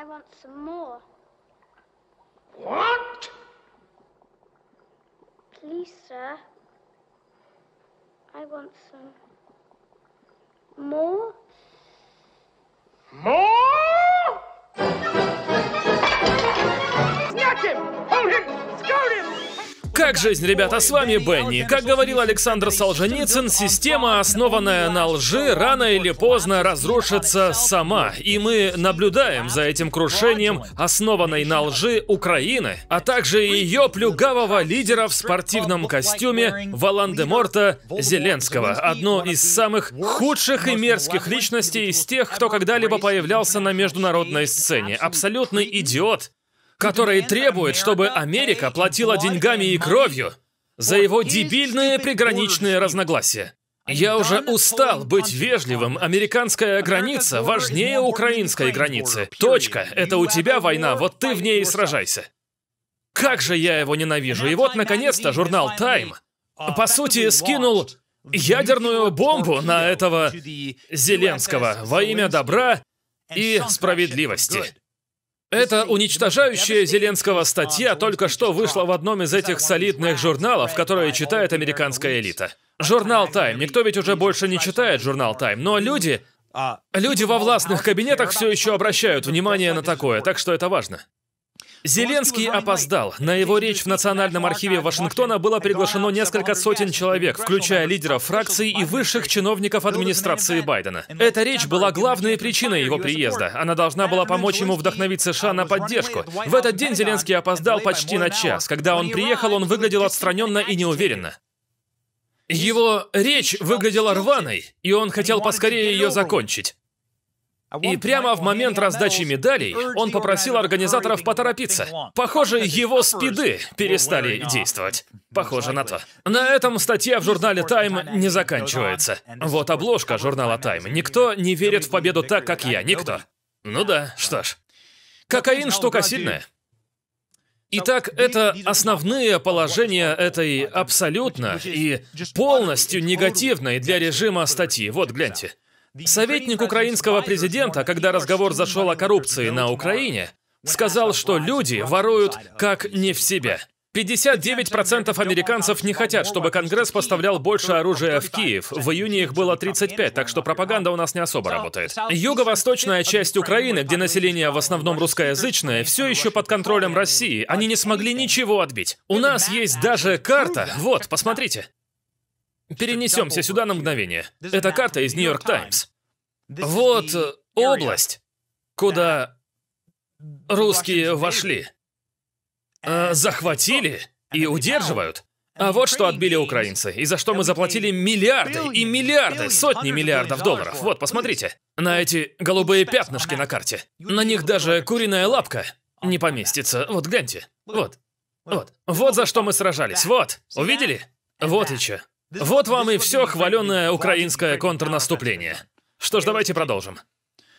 I want some more. What? Please, sir. I want some more. More? Snatch him! Как жизнь, ребята, с вами Бенни. Как говорил Александр Солженицын, система, основанная на лжи, рано или поздно разрушится сама. И мы наблюдаем за этим крушением, основанной на лжи Украины, а также ее плюгавого лидера в спортивном костюме Волан-де-Морта Зеленского, одно из самых худших и мерзких личностей из тех, кто когда-либо появлялся на международной сцене. Абсолютный идиот, которые требуют, чтобы Америка платила деньгами и кровью за его дебильные приграничные разногласия. Я уже устал быть вежливым. Американская граница важнее украинской границы. Точка. Это у тебя война, вот ты в ней и сражайся. Как же я его ненавижу. И вот, наконец-то, журнал Time, по сути, скинул ядерную бомбу на этого Зеленского во имя добра и справедливости. Эта уничтожающая Зеленского статья только что вышла в одном из этих солидных журналов, которые читает американская элита. Журнал «Тайм». Никто ведь уже больше не читает журнал «Тайм», но люди... Люди во властных кабинетах все еще обращают внимание на такое, так что это важно. Зеленский опоздал. На его речь в Национальном архиве Вашингтона было приглашено несколько сотен человек, включая лидеров фракций и высших чиновников администрации Байдена. Эта речь была главной причиной его приезда. Она должна была помочь ему вдохновить США на поддержку. В этот день Зеленский опоздал почти на час. Когда он приехал, он выглядел отстраненно и неуверенно. Его речь выглядела рваной, и он хотел поскорее ее закончить. И прямо в момент раздачи медалей он попросил организаторов поторопиться. Похоже, его спиды перестали действовать. Похоже на то. На этом статья в журнале Time не заканчивается. Вот обложка журнала Time. Никто не верит в победу так, как я. Никто. Ну да, что ж. Кокаин штука сильная. Итак, это основные положения этой абсолютно и полностью негативной для режима статьи. Вот гляньте. Советник украинского президента, когда разговор зашел о коррупции на Украине, сказал, что люди воруют как не в себе. 59% американцев не хотят, чтобы Конгресс поставлял больше оружия в Киев. В июне их было 35, так что пропаганда у нас не особо работает. Юго-восточная часть Украины, где население в основном русскоязычное, все еще под контролем России. Они не смогли ничего отбить. У нас есть даже карта, вот, посмотрите, Перенесемся сюда на мгновение. Это карта из Нью-Йорк Таймс. Вот э, область, куда русские вошли, а, захватили и удерживают. А вот что отбили украинцы, и за что мы заплатили миллиарды и миллиарды, сотни миллиардов долларов. Вот, посмотрите. На эти голубые пятнышки на карте. На них даже куриная лапка не поместится. Вот, гляньте. Вот. Вот. Вот за что мы сражались. Вот. Увидели? Вот и че. Вот вам и все хваленное украинское контрнаступление. Что ж, давайте продолжим.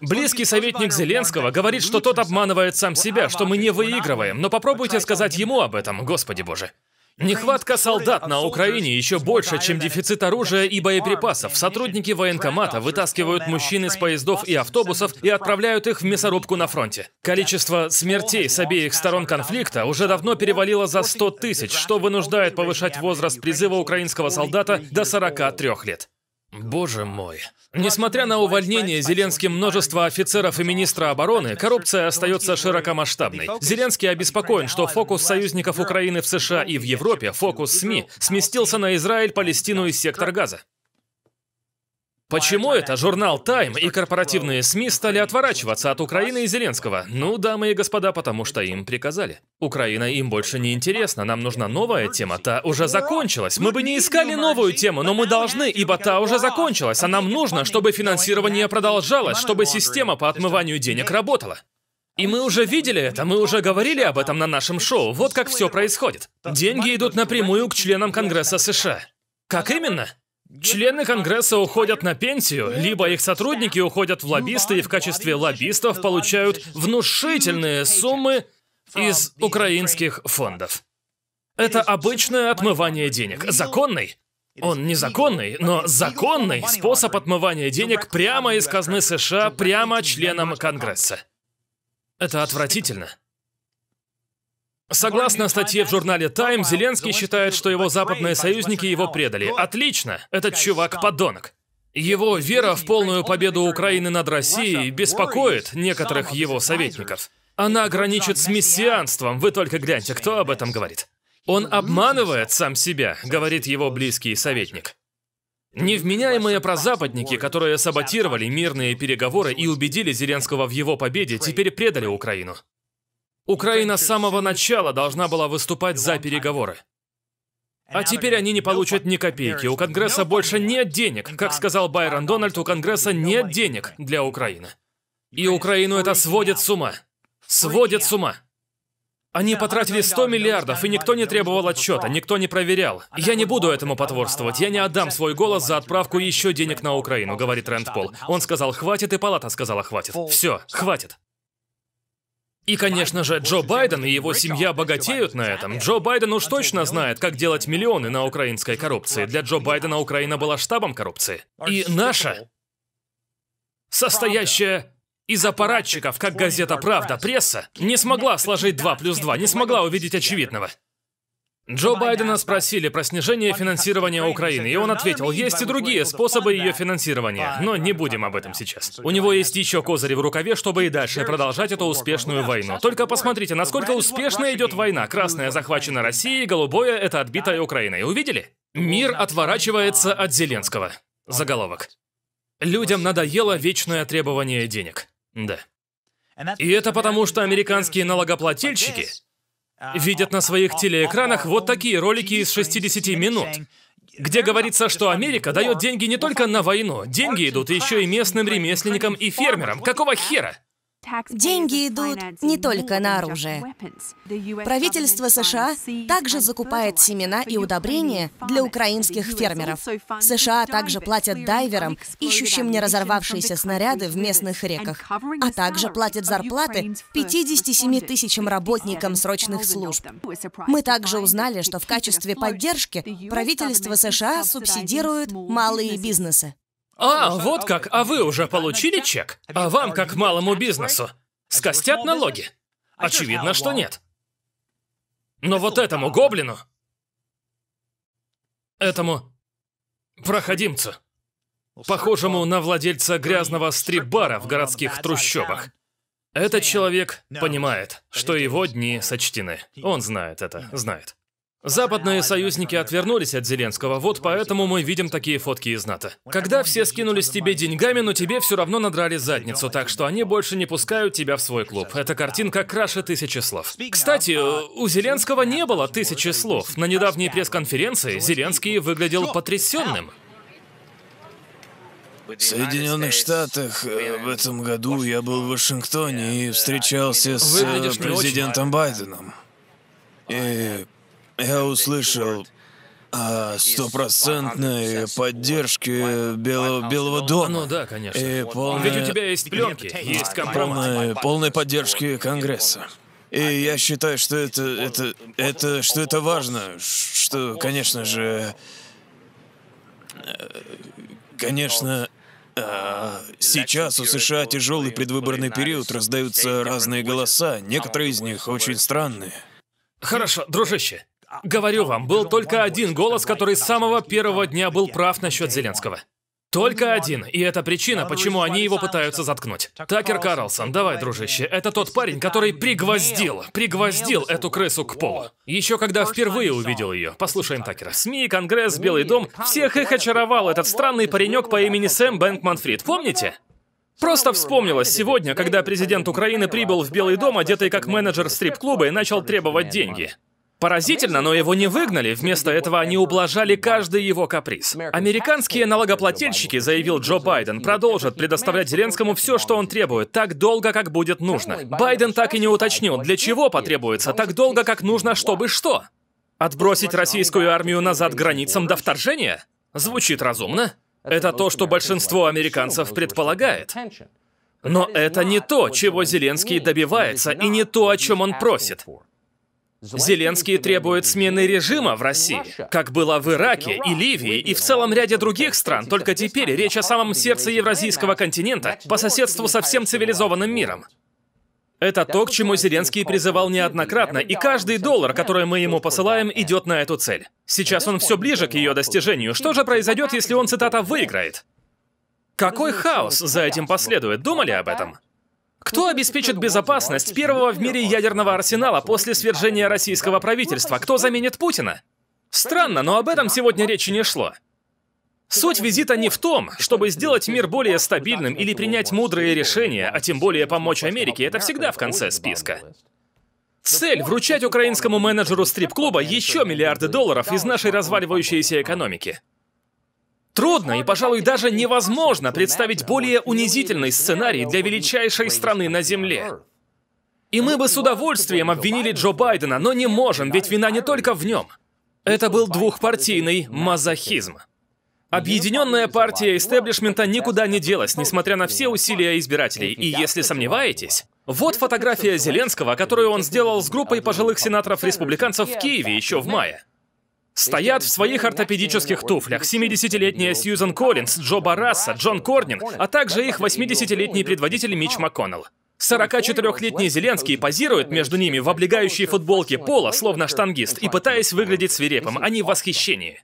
Близкий советник Зеленского говорит, что тот обманывает сам себя, что мы не выигрываем, но попробуйте сказать ему об этом, Господи Боже. Нехватка солдат на Украине еще больше, чем дефицит оружия и боеприпасов. Сотрудники военкомата вытаскивают мужчин из поездов и автобусов и отправляют их в мясорубку на фронте. Количество смертей с обеих сторон конфликта уже давно перевалило за 100 тысяч, что вынуждает повышать возраст призыва украинского солдата до 43 лет. Боже мой. Несмотря на увольнение Зеленским множества офицеров и министра обороны, коррупция остается широкомасштабной. Зеленский обеспокоен, что фокус союзников Украины в США и в Европе, фокус СМИ, сместился на Израиль, Палестину и сектор Газа. Почему это журнал Time и корпоративные СМИ стали отворачиваться от Украины и Зеленского? Ну, дамы и господа, потому что им приказали. Украина им больше не интересна, нам нужна новая тема, та уже закончилась. Мы бы не искали новую тему, но мы должны, ибо та уже закончилась, а нам нужно, чтобы финансирование продолжалось, чтобы система по отмыванию денег работала. И мы уже видели это, мы уже говорили об этом на нашем шоу, вот как все происходит. Деньги идут напрямую к членам Конгресса США. Как именно? Члены Конгресса уходят на пенсию, либо их сотрудники уходят в лоббисты и в качестве лоббистов получают внушительные суммы из украинских фондов. Это обычное отмывание денег. Законный? Он незаконный, но законный способ отмывания денег прямо из казны США, прямо членам Конгресса. Это отвратительно. Согласно статье в журнале Time, Зеленский считает, что его западные союзники его предали. Отлично! Этот чувак подонок. Его вера в полную победу Украины над Россией беспокоит некоторых его советников. Она граничит с мессианством, вы только гляньте, кто об этом говорит. Он обманывает сам себя, говорит его близкий советник. Невменяемые прозападники, которые саботировали мирные переговоры и убедили Зеленского в его победе, теперь предали Украину. Украина с самого начала должна была выступать за переговоры. А теперь они не получат ни копейки. У Конгресса больше нет денег. Как сказал Байрон Дональд, у Конгресса нет денег для Украины. И Украину это сводит с ума. Сводит с ума. Они потратили 100 миллиардов, и никто не требовал отчета, никто не проверял. Я не буду этому потворствовать, я не отдам свой голос за отправку еще денег на Украину, говорит Рэнд Пол. Он сказал, хватит, и палата сказала, хватит. Все, хватит. И, конечно же, Джо Байден и его семья богатеют на этом. Джо Байден уж точно знает, как делать миллионы на украинской коррупции. Для Джо Байдена Украина была штабом коррупции. И наша, состоящая из аппаратчиков, как газета «Правда», пресса, не смогла сложить 2 плюс 2, не смогла увидеть очевидного. Джо Байдена спросили про снижение финансирования Украины, и он ответил, есть и другие способы ее финансирования, но не будем об этом сейчас. У него есть еще козыри в рукаве, чтобы и дальше продолжать эту успешную войну. Только посмотрите, насколько успешно идет война. Красная захвачена Россией, голубое — это отбитая Украиной. Увидели? Мир отворачивается от Зеленского. Заголовок. Людям надоело вечное требование денег. Да. И это потому, что американские налогоплательщики видят на своих телеэкранах вот такие ролики из 60 минут, где говорится, что Америка дает деньги не только на войну, деньги идут еще и местным ремесленникам и фермерам. Какого хера? Деньги идут не только на оружие. Правительство США также закупает семена и удобрения для украинских фермеров. США также платят дайверам, ищущим не разорвавшиеся снаряды в местных реках, а также платят зарплаты 57 тысячам работникам срочных служб. Мы также узнали, что в качестве поддержки правительство США субсидирует малые бизнесы. А, вот как, а вы уже получили чек? А вам, как малому бизнесу, скостят налоги? Очевидно, что нет. Но вот этому гоблину, этому проходимцу, похожему на владельца грязного стрип-бара в городских трущобах, этот человек понимает, что его дни сочтены. Он знает это, знает. Западные союзники отвернулись от Зеленского, вот поэтому мы видим такие фотки из НАТО. Когда все скинулись тебе деньгами, но тебе все равно надрали задницу, так что они больше не пускают тебя в свой клуб. Эта картинка краше тысячи слов. Кстати, э, у Зеленского не было тысячи слов. На недавней пресс-конференции Зеленский выглядел потрясенным. В Соединенных Штатах э, в этом году я был в Вашингтоне и встречался с э, президентом Байденом. И я услышал о стопроцентной поддержке Белого, Белого дома. Ну да, конечно. И полной... Ведь у тебя есть пленки, есть Полной, полной поддержки Конгресса. И я считаю, что это, это, это, что это важно, что, конечно же, э, конечно, э, Сейчас у США тяжелый предвыборный период, раздаются разные голоса, некоторые из них очень странные. Хорошо, дружище, Говорю вам, был только один голос, который с самого первого дня был прав насчет Зеленского. Только один, и это причина, почему они его пытаются заткнуть. Такер Карлсон, давай, дружище, это тот парень, который пригвоздил, пригвоздил эту крысу к полу. Еще когда впервые увидел ее, послушаем Такера. СМИ, Конгресс, Белый дом, всех их очаровал этот странный паренек по имени Сэм Бэнкман Фрид, помните? Просто вспомнилось сегодня, когда президент Украины прибыл в Белый дом, одетый как менеджер стрип-клуба, и начал требовать деньги. Поразительно, но его не выгнали, вместо этого они ублажали каждый его каприз. Американские налогоплательщики, заявил Джо Байден, продолжат предоставлять Зеленскому все, что он требует, так долго, как будет нужно. Байден так и не уточнил, для чего потребуется, так долго, как нужно, чтобы что? Отбросить российскую армию назад границам до вторжения? Звучит разумно. Это то, что большинство американцев предполагает. Но это не то, чего Зеленский добивается, и не то, о чем он просит. Зеленский требует смены режима в России, как было в Ираке и Ливии и в целом ряде других стран, только теперь речь о самом сердце евразийского континента по соседству со всем цивилизованным миром. Это то, к чему Зеленский призывал неоднократно, и каждый доллар, который мы ему посылаем, идет на эту цель. Сейчас он все ближе к ее достижению. Что же произойдет, если он, цитата, «выиграет»? Какой хаос за этим последует? Думали об этом? Кто обеспечит безопасность первого в мире ядерного арсенала после свержения российского правительства? Кто заменит Путина? Странно, но об этом сегодня речи не шло. Суть визита не в том, чтобы сделать мир более стабильным или принять мудрые решения, а тем более помочь Америке, это всегда в конце списка. Цель – вручать украинскому менеджеру стрип-клуба еще миллиарды долларов из нашей разваливающейся экономики. Трудно и, пожалуй, даже невозможно представить более унизительный сценарий для величайшей страны на Земле. И мы бы с удовольствием обвинили Джо Байдена, но не можем, ведь вина не только в нем. Это был двухпартийный мазохизм. Объединенная партия истеблишмента никуда не делась, несмотря на все усилия избирателей. И если сомневаетесь, вот фотография Зеленского, которую он сделал с группой пожилых сенаторов-республиканцев в Киеве еще в мае. Стоят в своих ортопедических туфлях 70-летняя Сьюзен Коллинс, Джо Барасса, Джон Корнин, а также их 80-летний предводитель Мич МакКоннелл. 44-летний Зеленский позирует между ними в облегающей футболке пола, словно штангист, и пытаясь выглядеть свирепым, они а в восхищении.